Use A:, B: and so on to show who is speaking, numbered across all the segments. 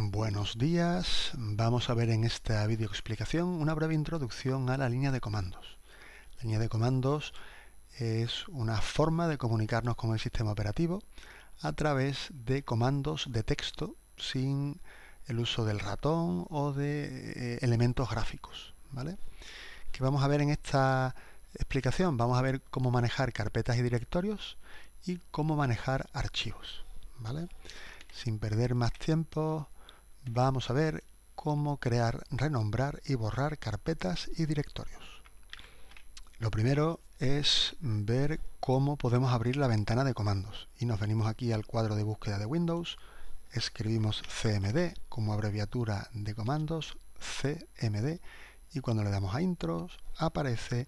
A: Buenos días, vamos a ver en esta explicación una breve introducción a la línea de comandos. La línea de comandos es una forma de comunicarnos con el sistema operativo a través de comandos de texto sin el uso del ratón o de eh, elementos gráficos. ¿vale? Que vamos a ver en esta explicación, vamos a ver cómo manejar carpetas y directorios y cómo manejar archivos. ¿vale? Sin perder más tiempo, vamos a ver cómo crear, renombrar y borrar carpetas y directorios. Lo primero es ver cómo podemos abrir la ventana de comandos. Y nos venimos aquí al cuadro de búsqueda de Windows, escribimos cmd como abreviatura de comandos, cmd, y cuando le damos a intros aparece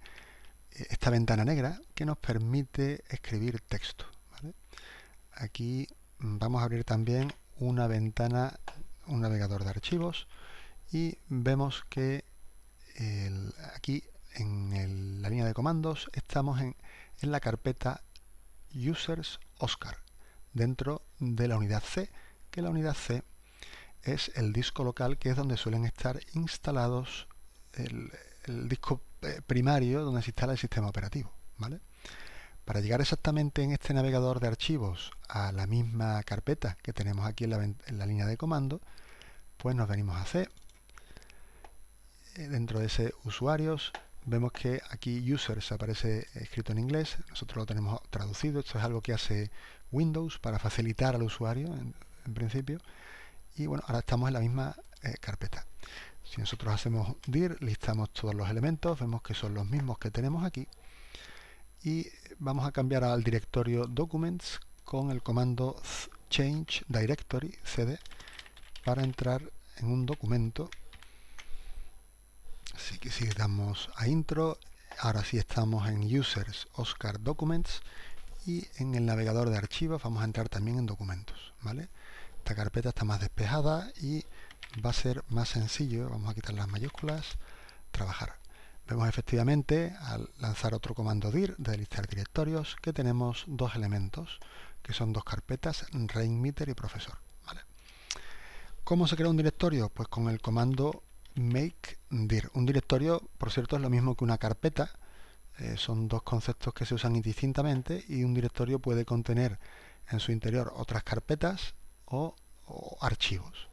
A: eh, esta ventana negra que nos permite escribir texto. Aquí mm, vamos a abrir también una ventana un navegador de archivos y vemos que aquí en la línea de comandos estamos en, la carpeta users Oscar dentro de la unidad C, que la unidad C es el disco local que es donde suelen estar instalados el, el disco eh, primario donde se instala el sistema operativo. ¿vale? Para llegar exactamente en este navegador de archivos a la misma carpeta que tenemos aquí en la, línea de comando, pues nos venimos a C. Eh, dentro de ese usuarios vemos que aquí users aparece escrito en inglés, nosotros lo tenemos traducido, esto es algo que hace Windows para facilitar al usuario en, principio. Y bueno, ahora estamos en la misma eh, carpeta. Si nosotros hacemos dir, listamos todos los elementos, vemos que son los mismos que tenemos aquí y vamos a cambiar al directorio documents con el comando change directory cd para entrar en un documento así que si damos a intro ahora sí estamos en users oscar documents y en el navegador de archivos vamos a entrar también en documentos vale esta carpeta está más despejada y va a ser más sencillo vamos a quitar las mayúsculas trabajar Vemos efectivamente al lanzar otro comando dir de listar directorios que tenemos dos elementos, que son dos carpetas, reinmeter y profesor. ¿vale? ¿Cómo se crea un directorio? Pues con el comando make dir. Un directorio, por cierto, es lo mismo que una carpeta. Eh, son dos conceptos que se usan indistintamente y un directorio puede contener en su interior otras carpetas o, archivos.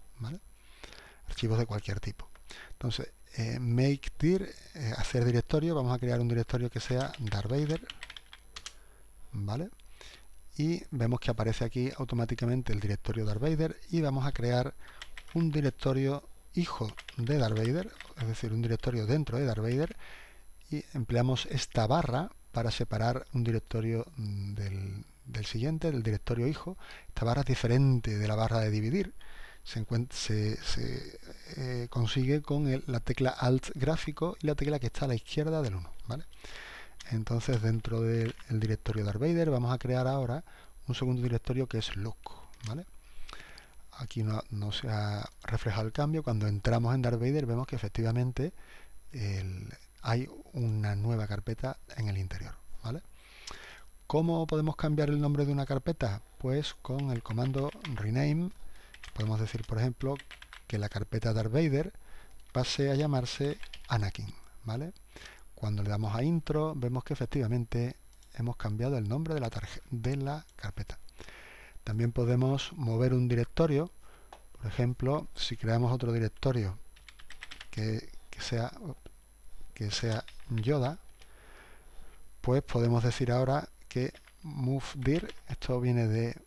A: Archivos de cualquier tipo. Entonces, eh, make dir, eh, hacer directorio, vamos a crear un directorio que sea darvader ¿vale? Y vemos que aparece aquí automáticamente el directorio darvader y vamos a crear un directorio hijo de darvader es decir, un directorio dentro de darvader y empleamos esta barra para separar un directorio mm, del, del siguiente, del directorio hijo. Esta barra es diferente de la barra de dividir se, eh, consigue con la tecla Alt gráfico y la tecla que está a la izquierda del 1. ¿vale? Entonces dentro del directorio Darvader vamos a crear ahora un segundo directorio que es Look. ¿vale? Aquí no, se ha reflejado el cambio. Cuando entramos en Darth vemos que efectivamente hay una nueva carpeta en el interior. ¿vale? ¿Cómo podemos cambiar el nombre de una carpeta? Pues con el comando rename Podemos decir, por ejemplo, que la carpeta Darth Vader pase a llamarse Anakin, ¿vale? Cuando le damos a intro, vemos que efectivamente hemos cambiado el nombre de la, de la carpeta. También podemos mover un directorio. Por ejemplo, si creamos otro directorio que, sea, que sea Yoda, pues podemos decir ahora que move dir, esto viene de...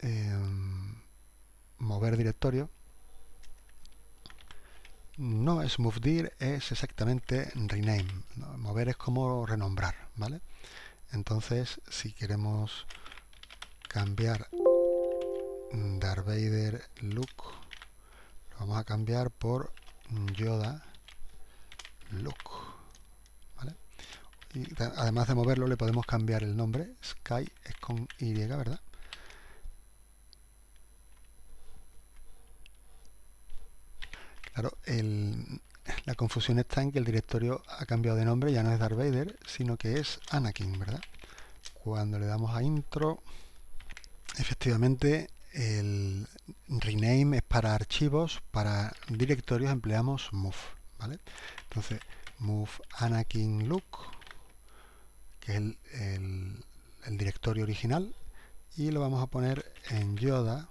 A: Em, mover directorio. No es move es exactamente rename. Mover es como renombrar, ¿vale? Entonces, si queremos cambiar mm, dar Vader lo vamos a cambiar por Yoda look ¿vale? Y además de moverlo, le podemos cambiar el nombre. Sky es con Y, ¿verdad? Claro, la confusión está en que el directorio ha cambiado de nombre, ya no es Darth Vader, sino que es Anakin, ¿verdad? Cuando le damos a intro, efectivamente el rename es para archivos, para directorios empleamos move, ¿vale? Entonces, move Anakin look que es el, directorio original, y lo vamos a poner en Yoda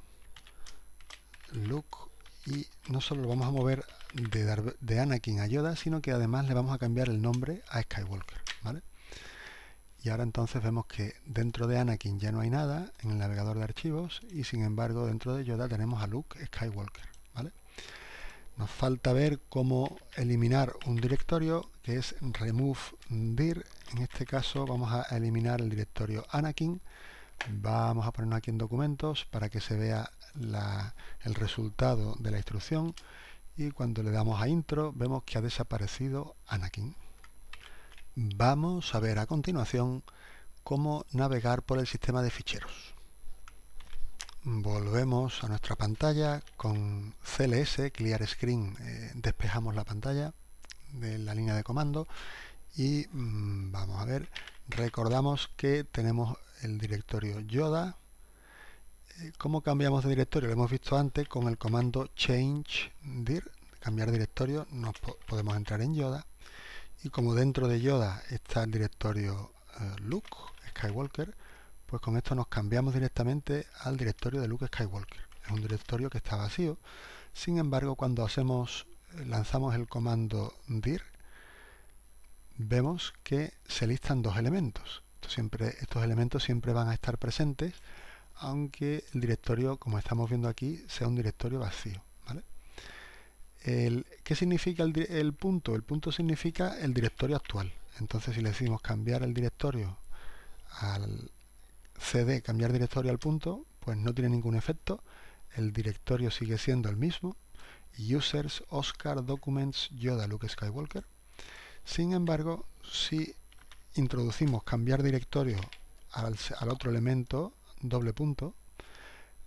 A: Look y no solo lo vamos a mover de, de Anakin a Yoda, sino que además le vamos a cambiar el nombre a Skywalker, Y ahora entonces vemos que dentro de Anakin ya no hay nada en el navegador de archivos y sin embargo dentro de Yoda tenemos a Luke Skywalker, Nos falta ver cómo eliminar un directorio que es remove dir. En este caso vamos a eliminar el directorio Anakin. Vamos a ponerlo aquí en documentos para que se vea el resultado de la instrucción y cuando le damos a intro vemos que ha desaparecido Anakin. Vamos a ver a continuación cómo navegar por el sistema de ficheros. Volvemos a nuestra pantalla con CLS, Clear Screen, eh, despejamos la pantalla de la línea de comando y mm, vamos a ver, recordamos que tenemos el directorio Yoda, ¿Cómo cambiamos de directorio? Lo hemos visto antes con el comando change dir, cambiar directorio, nos podemos entrar en Yoda y como dentro de Yoda está el directorio Look, eh, Luke Skywalker, pues con esto nos cambiamos directamente al directorio de Luke Skywalker. Es un directorio que está vacío. Sin embargo, cuando hacemos eh, lanzamos el comando dir, vemos que se listan dos elementos. siempre, estos elementos siempre van a estar presentes aunque el directorio, como estamos viendo aquí, sea un directorio vacío. ¿Qué significa el, punto? El punto significa el directorio actual. Entonces, si le decimos cambiar el directorio al cd, cambiar directorio al punto, pues no tiene ningún efecto. El directorio sigue siendo el mismo. Users, Oscar, Documents, Yoda, Luke Skywalker. Sin embargo, si introducimos cambiar directorio al otro elemento, doble punto,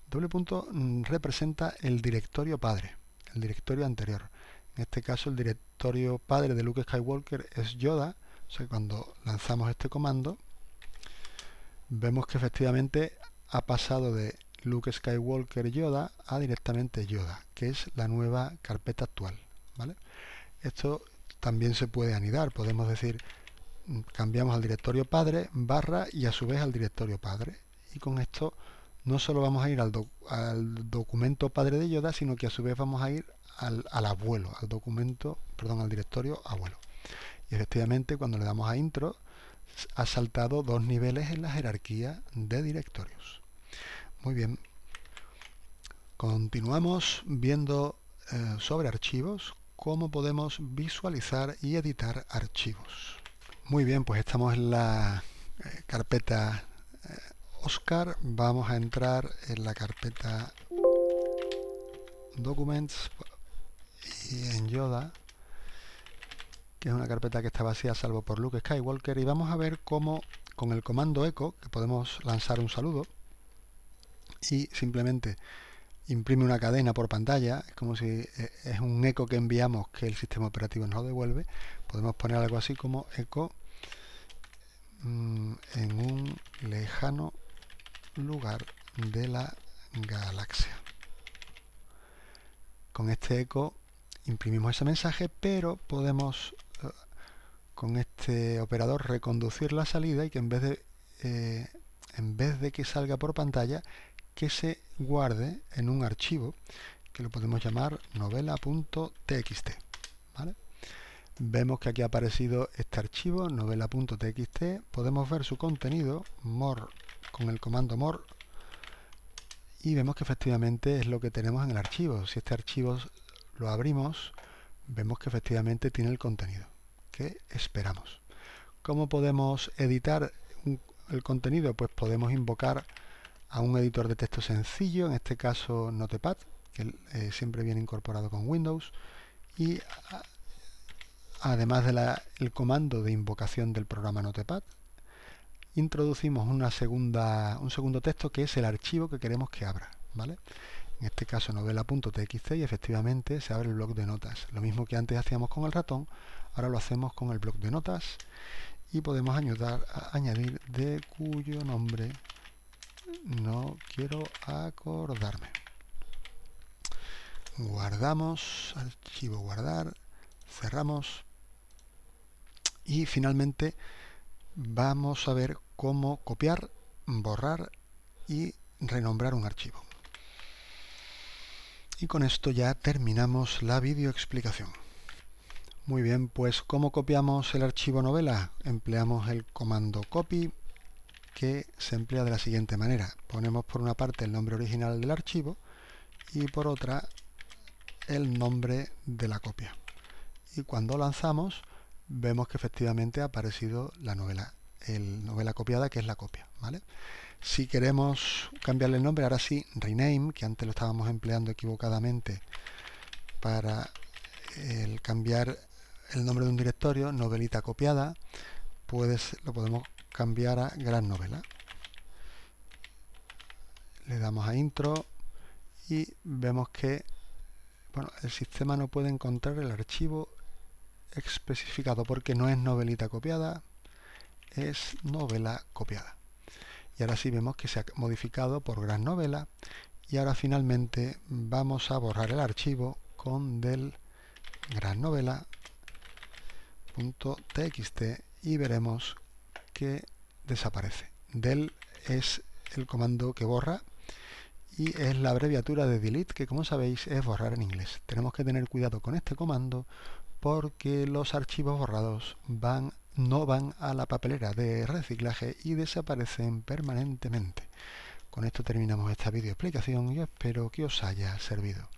A: doble punto mm, representa el directorio padre, el directorio anterior. En este caso el directorio padre de Luke Skywalker es Yoda, o sea, cuando lanzamos este comando, vemos que efectivamente ha pasado de Luke Skywalker Yoda a directamente Yoda, que es la nueva carpeta actual. ¿vale? Esto también se puede anidar, podemos decir mm, cambiamos al directorio padre barra y a su vez al directorio padre y con esto no solo vamos a ir al, documento padre de Yoda, sino que a su vez vamos a ir al, abuelo, al documento, perdón, al directorio abuelo. Y efectivamente cuando le damos a intro, ha saltado dos niveles en la jerarquía de directorios. Muy bien. Continuamos viendo eh, sobre archivos cómo podemos visualizar y editar archivos. Muy bien, pues estamos en la eh, carpeta eh, Oscar, vamos a entrar en la carpeta Documents y en Yoda, que es una carpeta que está vacía salvo por Luke Skywalker, y vamos a ver cómo con el comando echo, que podemos lanzar un saludo, y simplemente imprime una cadena por pantalla, es como si eh, es un eco que enviamos que el sistema operativo nos devuelve, podemos poner algo así como eco mm, en un lejano lugar de la galaxia. Con este eco imprimimos ese mensaje, pero podemos eh, con este operador reconducir la salida y que en vez de eh, en vez de que salga por pantalla, que se guarde en un archivo que lo podemos llamar novela.txt. Vemos que aquí ha aparecido este archivo, novela.txt, podemos ver su contenido, con el comando more y vemos que efectivamente es lo que tenemos en el archivo. Si este archivo lo abrimos, vemos que efectivamente tiene el contenido que esperamos. ¿Cómo podemos editar el contenido? Pues podemos invocar a un editor de texto sencillo, en este caso Notepad, que eh, siempre viene incorporado con Windows, y además del comando de invocación del programa Notepad, introducimos una segunda, un segundo texto que es el archivo que queremos que abra. ¿vale? En este caso novela.txt y efectivamente se abre el bloc de notas. Lo mismo que antes hacíamos con el ratón, ahora lo hacemos con el bloc de notas y podemos añadir, añadir de cuyo nombre no quiero acordarme. Guardamos, archivo guardar, cerramos y finalmente vamos a ver cómo copiar, borrar y renombrar un archivo. Y con esto ya terminamos la videoexplicación. Muy bien, pues ¿cómo copiamos el archivo novela? Empleamos el comando copy que se emplea de la siguiente manera. Ponemos por una parte el nombre original del archivo y por otra el nombre de la copia. Y cuando lanzamos vemos que efectivamente ha aparecido la novela, el novela copiada, que es la copia. ¿vale? Si queremos cambiarle el nombre, ahora sí, rename, que antes lo estábamos empleando equivocadamente para el cambiar el nombre de un directorio, novelita copiada, puedes, lo podemos cambiar a gran novela. Le damos a intro y vemos que bueno, el sistema no puede encontrar el archivo especificado porque no es novelita copiada, es novela copiada. Y ahora sí vemos que se ha modificado por gran novela y ahora finalmente vamos a borrar el archivo con del gran novela .txt y veremos que desaparece. Del es el comando que borra y es la abreviatura de delete que como sabéis es borrar en inglés. Tenemos que tener cuidado con este comando porque los archivos borrados no van a la papelera de reciclaje y desaparecen permanentemente. Con esto terminamos esta video explicación y espero que os haya servido.